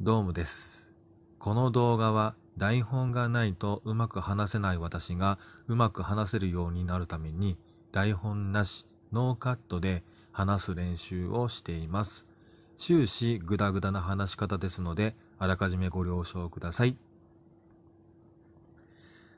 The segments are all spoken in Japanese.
どうもです。この動画は台本がないとうまく話せない私がうまく話せるようになるために台本なし、ノーカットで話す練習をしています。終始グダグダな話し方ですのであらかじめご了承ください。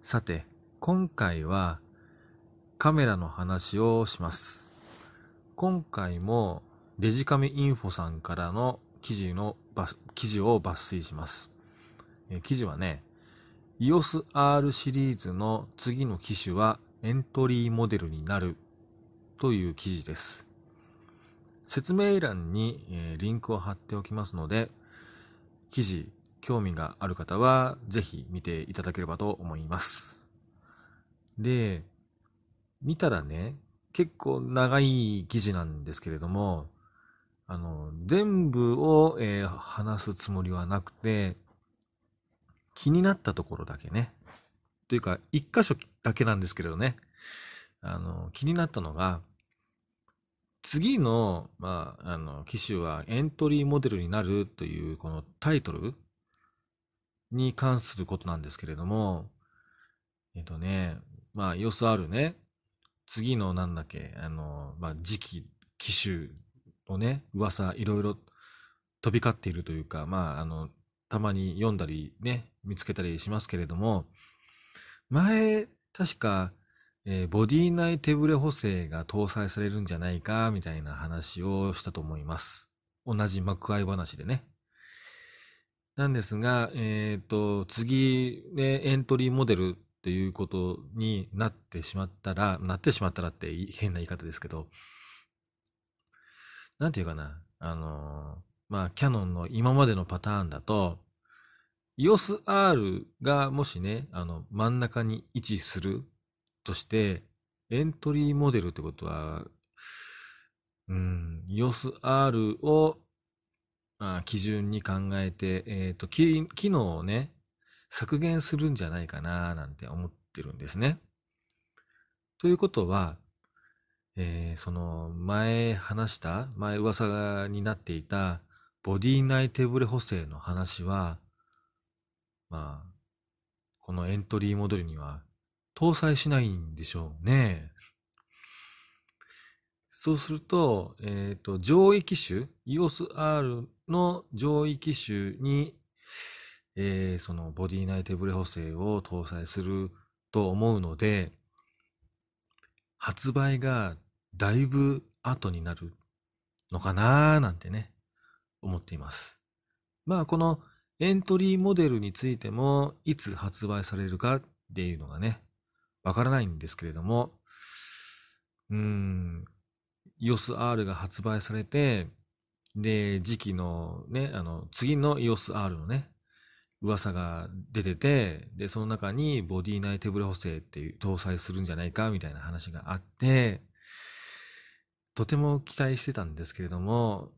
さて、今回はカメラの話をします。今回もデジカメインフォさんからの記事の記事を抜粋します。え記事はね、EOSR シリーズの次の機種はエントリーモデルになるという記事です。説明欄に、えリンクを貼っておきますので、記事、興味がある方はぜひ見ていただければと思います。で、見たらね、結構長い記事なんですけれども、あの、全部を、えー、話すつもりはなくて、気になったところだけね。というか、一箇所だけなんですけれどね。あの、気になったのが、次の、まあ、あの、機種はエントリーモデルになるという、このタイトルに関することなんですけれども、えっとね、まあ、よそあるね、次のなんだっけ、あの、まあ、次期機種のね、噂、いろいろ飛び交っているというか、まあ、あの、たまに読んだりね、見つけたりしますけれども、前、確か、えー、ボディ内手ブレ補正が搭載されるんじゃないか、みたいな話をしたと思います。同じ幕開話でね。なんですが、えっ、ー、と、次、ね、エントリーモデルっていうことになってしまったら、なってしまったらって変な言い方ですけど、なんていうかな、あのー、まあ、キャノンの今までのパターンだと、EOS R がもしね、あの、真ん中に位置するとして、エントリーモデルってことは、うん、EOS R を、まあ、基準に考えて、えっ、ー、と機、機能をね、削減するんじゃないかな、なんて思ってるんですね。ということは、えー、その前話した、前噂になっていたボディ内手ブレ補正の話は、まあ、このエントリーモデルには搭載しないんでしょうね。そうすると、えっ、ー、と、上位機種、EOSR の上位機種に、えー、そのボディ内手ブレ補正を搭載すると思うので、発売がだいぶ後になるのかなーなんてね、思っています。まあこのエントリーモデルについても、いつ発売されるかっていうのがね、わからないんですけれども、うーん、EOSR が発売されて、で、時期のね、あの、次の EOSR のね、噂が出てて、で、その中にボディ内手ブレ補正っていう、搭載するんじゃないかみたいな話があって、とても期待してたんですけれども、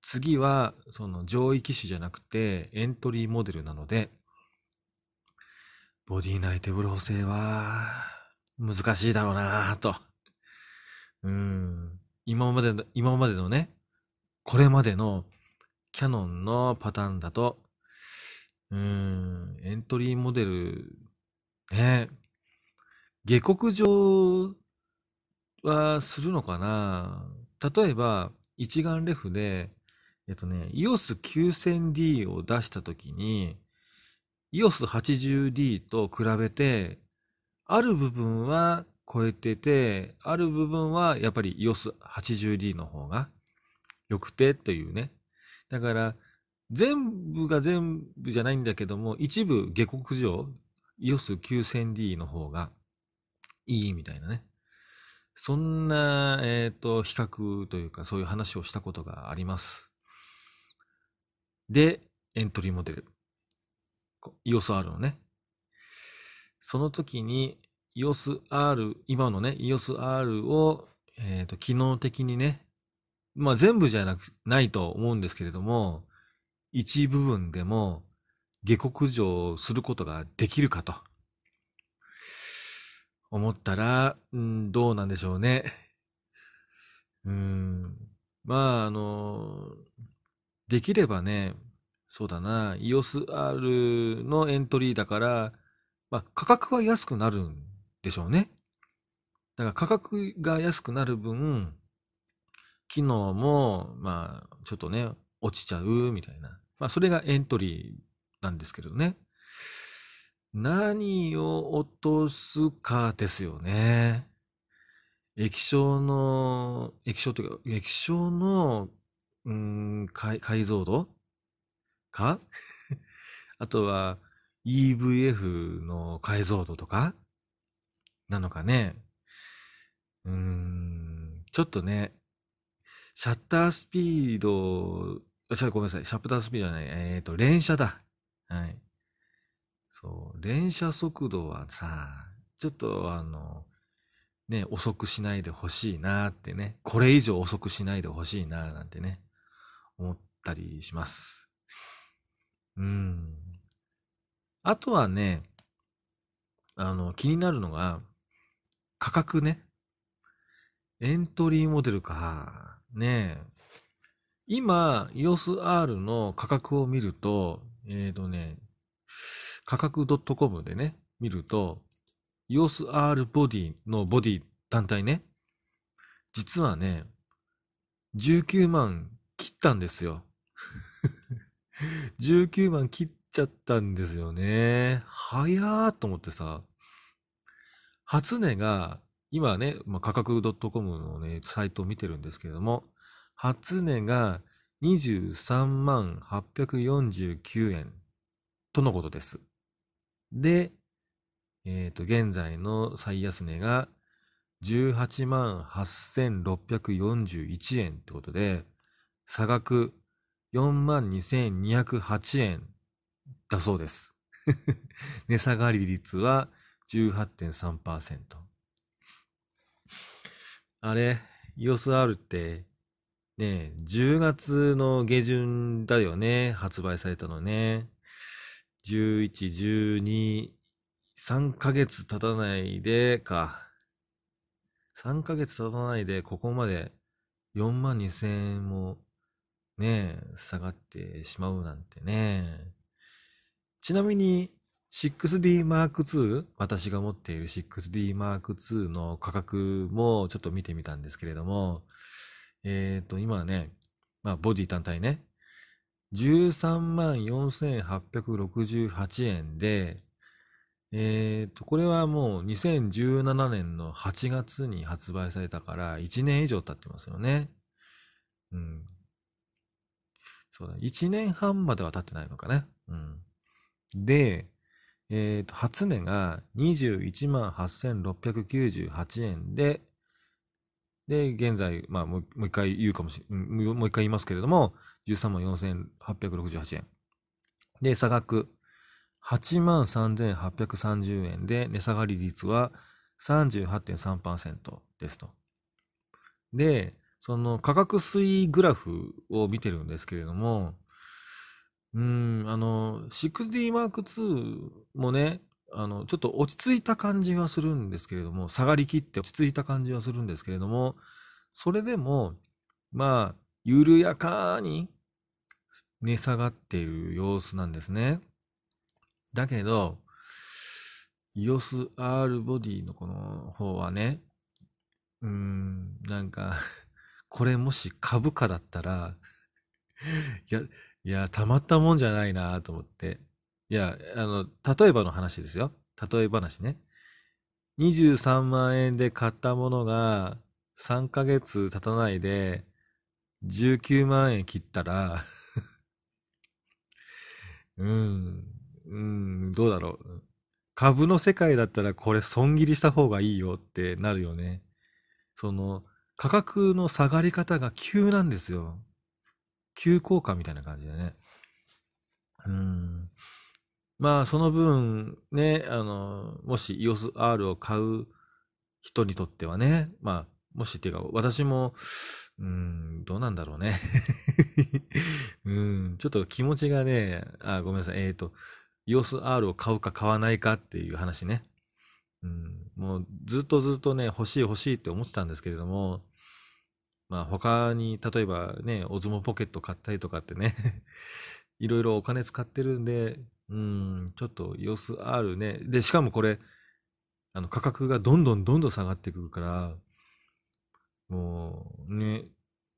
次は、その上位機種じゃなくてエントリーモデルなので、ボディ内手ブロ補正は難しいだろうなと。うん。今までの、今までのね、これまでのキャノンのパターンだと、うん、エントリーモデル、ね、下克上はするのかな例えば、一眼レフで、えっとね、EOS9000D を出したときに、EOS80D と比べて、ある部分は超えてて、ある部分はやっぱり EOS80D の方が良くてというね。だから、全部が全部じゃないんだけども、一部下克上、EOS9000D の方がいいみたいなね。そんな、えっ、ー、と、比較というか、そういう話をしたことがあります。で、エントリーモデル。EOS-R のね。その時に EOS-R、今のね、EOS-R を、えっ、ー、と、機能的にね、まあ全部じゃなく、ないと思うんですけれども、一部分でも下克上することができるかと。思ったら、うん、どうなんでしょうね。うん。まあ、あの、できればね、そうだな、EOSR のエントリーだから、まあ、価格は安くなるんでしょうね。だから価格が安くなる分、機能も、まあ、ちょっとね、落ちちゃうみたいな。まあ、それがエントリーなんですけどね。何を落とすかですよね。液晶の、液晶というか、液晶の、うん、解解像度か あとは EVF の解像度とかなのかね。うん、ちょっとね、シャッタースピード、ごめんなさい、シャッタースピードじゃない、えっ、ー、と、連写だ。はい。そう、連射速度はさ、ちょっとあの、ね、遅くしないでほしいなってね、これ以上遅くしないでほしいななんてね、思ったりします。うん。あとはね、あの、気になるのが、価格ね。エントリーモデルか。ね今、EOS R の価格を見ると、えっ、ー、とね、価格 .com でね、見ると、EOSR ボディのボディ単体ね、実はね、19万切ったんですよ。19 万切っちゃったんですよね。早ーと思ってさ、初値が、今ね、まあ、価格 .com のね、サイトを見てるんですけれども、初値が23万849円とのことです。で、えっ、ー、と、現在の最安値が18万8641円ってことで、差額4万2208円だそうです。値下がり率は18.3%。あれ、EOSR って、ね、10月の下旬だよね、発売されたのね。11、12、3ヶ月経たないでか。3ヶ月経たないで、ここまで4万2千円もね、下がってしまうなんてね。ちなみに、6D Mark II、私が持っている 6D Mark II の価格もちょっと見てみたんですけれども、えっ、ー、と、今はね、まあ、ボディ単体ね、13万4868円で、えっ、ー、と、これはもう2017年の8月に発売されたから1年以上経ってますよね。うん。そうだ、1年半までは経ってないのかね。うん。で、えっ、ー、と、初値が21万8698円で、で、現在、まあもう一回言うかもしれ、もう一回言いますけれども、13万4868円。で、差額8万3830円で、値下がり率は38.3%ですと。で、その価格推移グラフを見てるんですけれども、うん、あの、6D Mark II もね、あの、ちょっと落ち着いた感じはするんですけれども、下がりきって落ち着いた感じはするんですけれども、それでも、まあ、緩やかに値下がっている様子なんですね。だけど、EOS R ボディのこの方はね、うーん、なんか これもし株価だったら いや、いや、たまったもんじゃないなと思って。いや、あの、例えばの話ですよ。例え話ね。23万円で買ったものが3ヶ月経たないで19万円切ったらうん。うん、どうだろう。株の世界だったらこれ損切りした方がいいよってなるよね。その、価格の下がり方が急なんですよ。急降下みたいな感じでね。うん。まあ、その分、ね、あの、もし EOSR を買う人にとってはね、まあ、もしっていうか、私も、うん、どうなんだろうね。うん、ちょっと気持ちがね、あ、ごめんなさい。えっ、ー、と、様子 R を買うか買わないかっていう話ね。うん、もうずっとずっとね、欲しい欲しいって思ってたんですけれども、まあ他に、例えばね、オズモポケット買ったりとかってね、いろいろお金使ってるんで、うん、ちょっと様子 R ね。で、しかもこれ、あの価格がどんどんどんどん下がってくるから、もうね、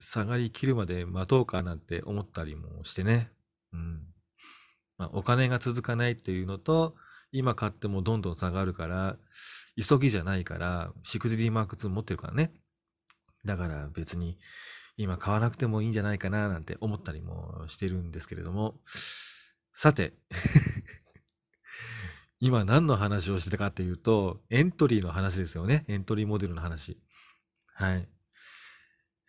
下がりきるまで待とうかなんて思ったりもしてね。うん。まあ、お金が続かないっていうのと、今買ってもどんどん下がるから、急ぎじゃないから、シクジリーマーク2持ってるからね。だから別に今買わなくてもいいんじゃないかななんて思ったりもしてるんですけれども。さて 今何の話をしてたかっていうと、エントリーの話ですよね。エントリーモデルの話。はい。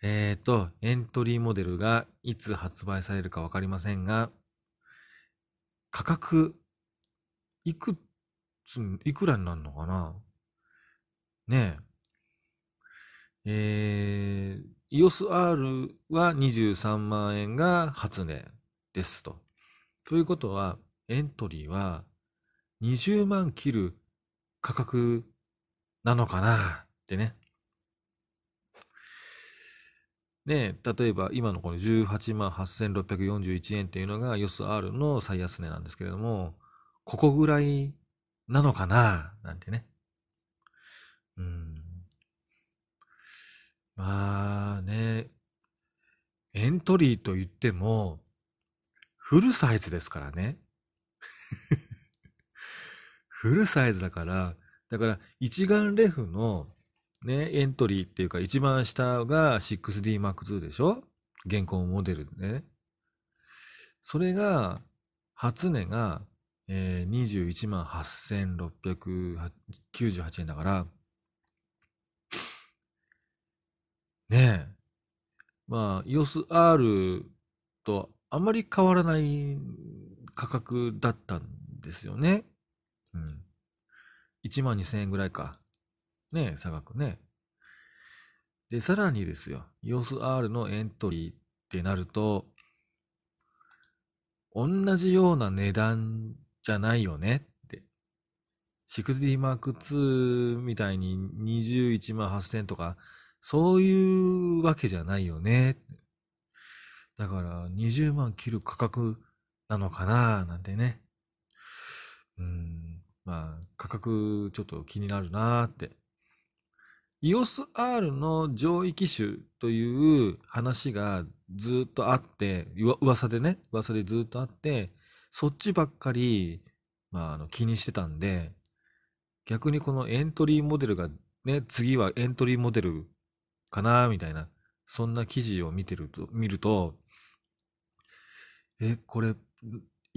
えっ、ー、と、エントリーモデルがいつ発売されるかわかりませんが、価格、いくつ、いくらになるのかなねえ。えー、EOSR は23万円が初値ですと。ということは、エントリーは20万切る価格なのかなってね。で、例えば今のこの18万8641円っていうのがよす。R の最安値なんですけれども、ここぐらいなのかななんてね。うん。まあね、エントリーと言っても、フルサイズですからね。フルサイズだから、だから一眼レフのね、エントリーっていうか一番下が 6D m a r でしょ現行モデルでね。それが、初値が、えー、21万8698円だから、ねえ、まあ、EOSR とあまり変わらない価格だったんですよね。うん。1万2000円ぐらいか。ね、差額ね。で、さらにですよ、EOSR のエントリーってなると、同じような値段じゃないよねって。6D Mark II みたいに21万8000とか、そういうわけじゃないよね。だから20万切る価格なのかななんてね。うん、まあ価格ちょっと気になるなーって EOSR の上位機種という話がずっとあって、噂でね、噂でずっとあって、そっちばっかり、まあ、あの気にしてたんで、逆にこのエントリーモデルが、ね、次はエントリーモデルかな、みたいな、そんな記事を見てると、見ると、え、これ、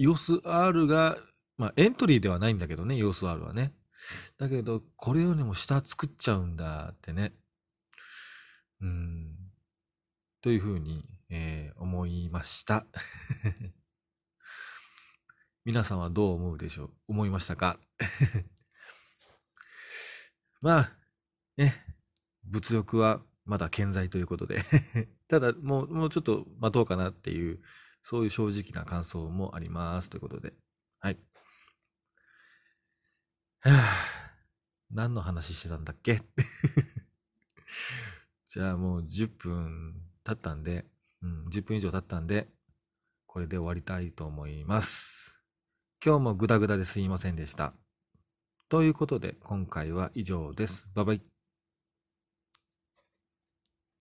EOSR が、まあ、エントリーではないんだけどね、EOSR はね。だけど、これよりも下作っちゃうんだってね。うん。というふうに、えー、思いました。皆さんはどう思うでしょう思いましたか まあ、ね、物欲はまだ健在ということで ただもう、もうちょっと待とうかなっていう、そういう正直な感想もありますということで。はい。は 何の話してたんだっけ じゃあもう10分経ったんで、うん、10分以上経ったんで、これで終わりたいと思います。今日もグダグダですいませんでした。ということで、今回は以上です。バイバイ。